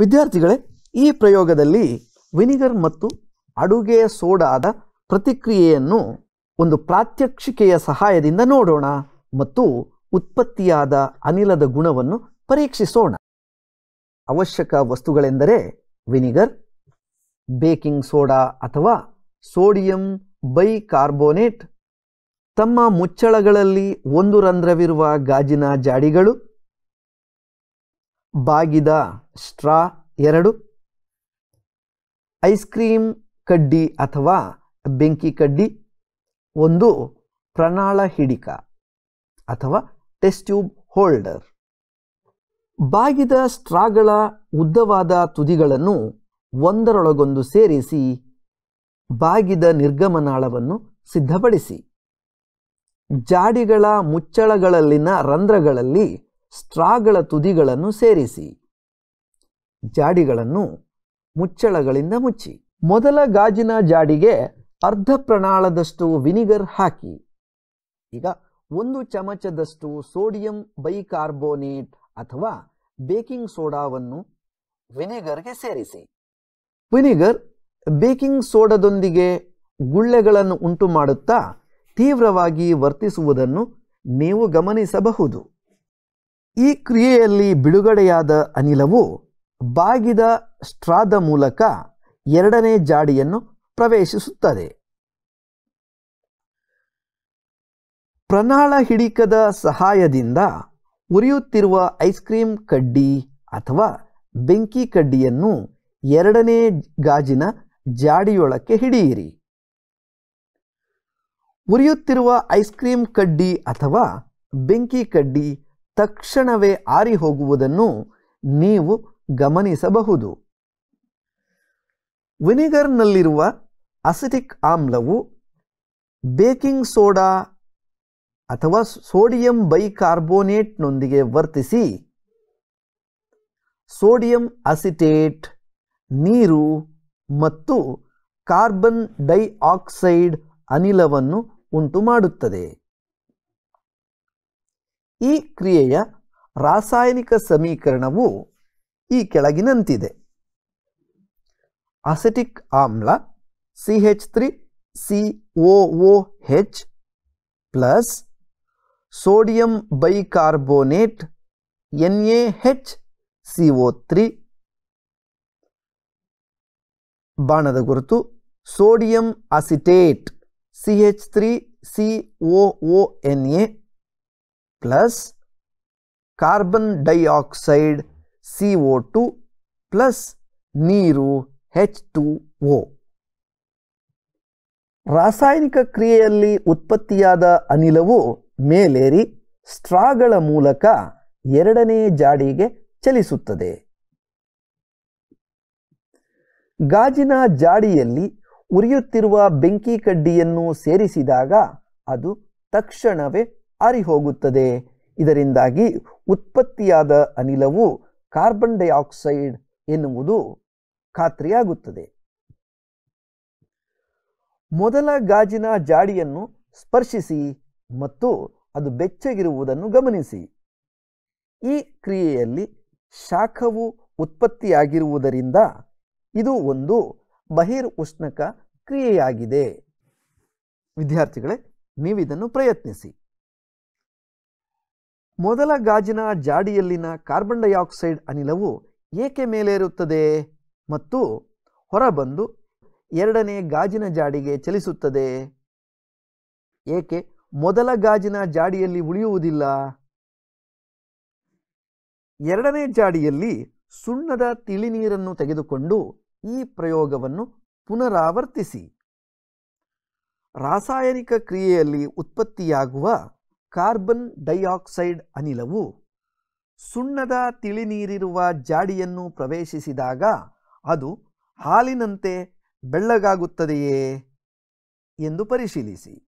ವಿದ್ಯಾರ್ಥಿಗಳೇ ಈ ಪ್ರಯೋಗದಲ್ಲಿ ವಿನಿಗರ್ ಮತ್ತು ಅಡುಗೆಯ ಸೋಡಾದ ಪ್ರತಿಕ್ರಿಯೆಯನ್ನು ಒಂದು ಪ್ರಾತ್ಯಕ್ಷಿಕೆಯ ಸಹಾಯದಿಂದ ನೋಡೋಣ ಮತ್ತು ಉತ್ಪತ್ತಿಯಾದ ಅನಿಲದ ಗುಣವನ್ನು ಪರೀಕ್ಷಿಸೋಣ ಅವಶ್ಯಕ ವಸ್ತುಗಳೆಂದರೆ ವಿನಿಗರ್ ಬೇಕಿಂಗ್ ಸೋಡಾ ಅಥವಾ ಸೋಡಿಯಂ ಬೈಕಾರ್ಬೋನೇಟ್ ತಮ್ಮ ಮುಚ್ಚಳಗಳಲ್ಲಿ ಒಂದು ರಂಧ್ರವಿರುವ ಗಾಜಿನ ಜಾಡಿಗಳು ಬಾಗಿದ ಸ್ಟ್ರಾ ಎರಡು ಐಸ್ ಕ್ರೀಮ್ ಕಡ್ಡಿ ಅಥವಾ ಬೆಂಕಿ ಕಡ್ಡಿ ಒಂದು ಪ್ರಣಾಳ ಹಿಡಿಕ ಅಥವಾ ಟೆಸ್ಟ್ ಟ್ಯೂಬ್ ಹೋಲ್ಡರ್ ಬಾಗಿದ ಸ್ಟ್ರಾಗಳ ಉದ್ದವಾದ ತುದಿಗಳನ್ನು ಒಂದರೊಳಗೊಂದು ಸೇರಿಸಿ ಬಾಗಿದ ನಿರ್ಗಮನಾಳವನ್ನು ಸಿದ್ಧಪಡಿಸಿ ಜಾಡಿಗಳ ಮುಚ್ಚಳಗಳಲ್ಲಿನ ರಂಧ್ರಗಳಲ್ಲಿ ಸ್ಟ್ರಾಗಳ ತುದಿಗಳನ್ನು ಸೇರಿಸಿ ಜಾಡಿಗಳನ್ನು ಮುಚ್ಚಳಗಳಿಂದ ಮುಚ್ಚಿ ಮೊದಲ ಗಾಜಿನ ಜಾಡಿಗೆ ಅರ್ಧ ಪ್ರಣಾಳದಷ್ಟು ವಿನಿಗರ್ ಹಾಕಿ ಈಗ ಒಂದು ಚಮಚದಷ್ಟು ಸೋಡಿಯಂ ಬೈಕಾರ್ಬೋನೇಟ್ ಅಥವಾ ಬೇಕಿಂಗ್ ಸೋಡಾವನ್ನು ವಿನೆಗರ್ಗೆ ಸೇರಿಸಿ ವಿನಿಗರ್ ಬೇಕಿಂಗ್ ಸೋಡಾದೊಂದಿಗೆ ಗುಳ್ಳೆಗಳನ್ನು ಉಂಟು ಮಾಡುತ್ತಾ ತೀವ್ರವಾಗಿ ವರ್ತಿಸುವುದನ್ನು ನೀವು ಗಮನಿಸಬಹುದು ಈ ಕ್ರಿಯೆಯಲ್ಲಿ ಬಿಡುಗಡೆಯಾದ ಅನಿಲವು ಬಾಗಿದ ಸ್ಟ್ರಾದ ಮೂಲಕ ಎರಡನೇ ಜಾಡಿಯನ್ನು ಪ್ರವೇಶಿಸುತ್ತದೆ ಪ್ರನಾಳ ಹಿಡಿಕದ ಸಹಾಯದಿಂದ ಉರಿಯುತ್ತಿರುವ ಐಸ್ ಕ್ರೀಂ ಕಡ್ಡಿ ಅಥವಾ ಬೆಂಕಿ ಕಡ್ಡಿಯನ್ನು ಎರಡನೇ ಗಾಜಿನ ಜಾಡಿಯೊಳಕ್ಕೆ ಹಿಡಿಯಿರಿ ಉರಿಯುತ್ತಿರುವ ಐಸ್ ಕ್ರೀಂ ಕಡ್ಡಿ ಅಥವಾ ಬೆಂಕಿ ಕಡ್ಡಿ ತಕ್ಷಣವೇ ಆರಿ ಹೋಗುವುದನ್ನು ನೀವು ಗಮನಿಸಬಹುದು ವಿನಿಗರ್ನಲ್ಲಿರುವ ಅಸಿಟಿಕ್ ಆಮ್ಲವು ಬೇಕಿಂಗ್ ಸೋಡಾ ಅಥವಾ ಸೋಡಿಯಂ ಬೈಕಾರ್ಬೋನೇಟ್ನೊಂದಿಗೆ ವರ್ತಿಸಿ ಸೋಡಿಯಂ ಅಸಿಟೇಟ್ ನೀರು ಮತ್ತು ಕಾರ್ಬನ್ ಡೈಆಕ್ಸೈಡ್ ಅನಿಲವನ್ನು ಉಂಟು ಮಾಡುತ್ತದೆ ಈ ಕ್ರಿಯೆಯ ರಾಸಾಯನಿಕ ಸಮೀಕರಣವು ಈ ಕೆಳಗಿನಂತಿದೆ ಅಸೆಟಿಕ್ ಆಮ್ಲ C H three C O H plus sodium bicarbonate N A H C O three ಬಾಣದ ಗುರುತು sodium acetate C H three C O N A plus carbon dioxide CO2 plus ನೀರು ಹೆಚ್ ಟು ರಾಸಾಯನಿಕ ಕ್ರಿಯೆಯಲ್ಲಿ ಉತ್ಪತ್ತಿಯಾದ ಅನಿಲವು ಮೇಲೇರಿ ಸ್ಟ್ರಾಗಳ ಮೂಲಕ ಎರಡನೇ ಜಾಡಿಗೆ ಚಲಿಸುತ್ತದೆ ಗಾಜಿನ ಜಾಡಿಯಲ್ಲಿ ಉರಿಯುತ್ತಿರುವ ಬೆಂಕಿ ಕಡ್ಡಿಯನ್ನು ಸೇರಿಸಿದಾಗ ಅದು ತಕ್ಷಣವೇ ಆರಿಹೋಗುತ್ತದೆ ಇದರಿಂದಾಗಿ ಉತ್ಪತ್ತಿಯಾದ ಅನಿಲವು ಕಾರ್ಬನ್ ಡೈಆಕ್ಸೈಡ್ ಎನ್ನುವುದು ಖಾತ್ರಿಯಾಗುತ್ತದೆ ಮೊದಲ ಗಾಜಿನ ಜಾಡಿಯನ್ನು ಸ್ಪರ್ಶಿಸಿ ಮತ್ತು ಅದು ಬೆಚ್ಚಗಿರುವುದನ್ನು ಗಮನಿಸಿ ಈ ಕ್ರಿಯೆಯಲ್ಲಿ ಶಾಖವು ಉತ್ಪತ್ತಿಯಾಗಿರುವುದರಿಂದ ಇದು ಒಂದು ಬಹಿರ್ ಉಷ್ಣಕ ಕ್ರಿಯೆಯಾಗಿದೆ ವಿದ್ಯಾರ್ಥಿಗಳೇ ನೀವಿದನ್ನು ಪ್ರಯತ್ನಿಸಿ ಮೊದಲ ಗಾಜಿನ ಜಾಡಿಯಲ್ಲಿನ ಕಾರ್ಬನ್ ಡೈಆಕ್ಸೈಡ್ ಅನಿಲವು ಏಕೆ ಮೇಲೇರುತ್ತದೆ ಮತ್ತು ಹೊರಬಂದು ಎರಡನೇ ಗಾಜಿನ ಜಾಡಿಗೆ ಚಲಿಸುತ್ತದೆ ಏಕೆ ಮೊದಲ ಗಾಜಿನ ಜಾಡಿಯಲ್ಲಿ ಉಳಿಯುವುದಿಲ್ಲ ಎರಡನೇ ಜಾಡಿಯಲ್ಲಿ ಸುಣ್ಣದ ತಿಳಿನೀರನ್ನು ತೆಗೆದುಕೊಂಡು ಈ ಪ್ರಯೋಗವನ್ನು ಪುನರಾವರ್ತಿಸಿ ರಾಸಾಯನಿಕ ಕ್ರಿಯೆಯಲ್ಲಿ ಉತ್ಪತ್ತಿಯಾಗುವ ಕಾರ್ಬನ್ ಡೈಆಕ್ಸೈಡ್ ಅನಿಲವು ಸುಣ್ಣದ ತಿಳಿನೀರಿರುವ ಜಾಡಿಯನ್ನು ಪ್ರವೇಶಿಸಿದಾಗ ಅದು ಹಾಲಿನಂತೆ ಬೆಳ್ಳಗಾಗುತ್ತದೆಯೇ ಎಂದು ಪರಿಶೀಲಿಸಿ